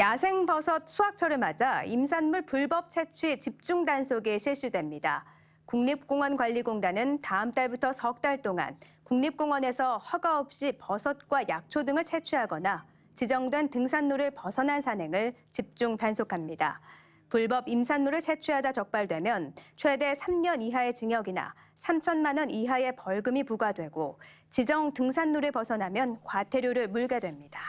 야생버섯 수확철을 맞아 임산물 불법 채취 집중 단속이 실시됩니다. 국립공원관리공단은 다음 달부터 석 달 동안 국립공원에서 허가 없이 버섯과 약초 등을 채취하거나 지정된 등산로를 벗어난 산행을 집중 단속합니다. 불법 임산물을 채취하다 적발되면 최대 3년 이하의 징역이나 3천만 원 이하의 벌금이 부과되고 지정 등산로를 벗어나면 과태료를 물게 됩니다.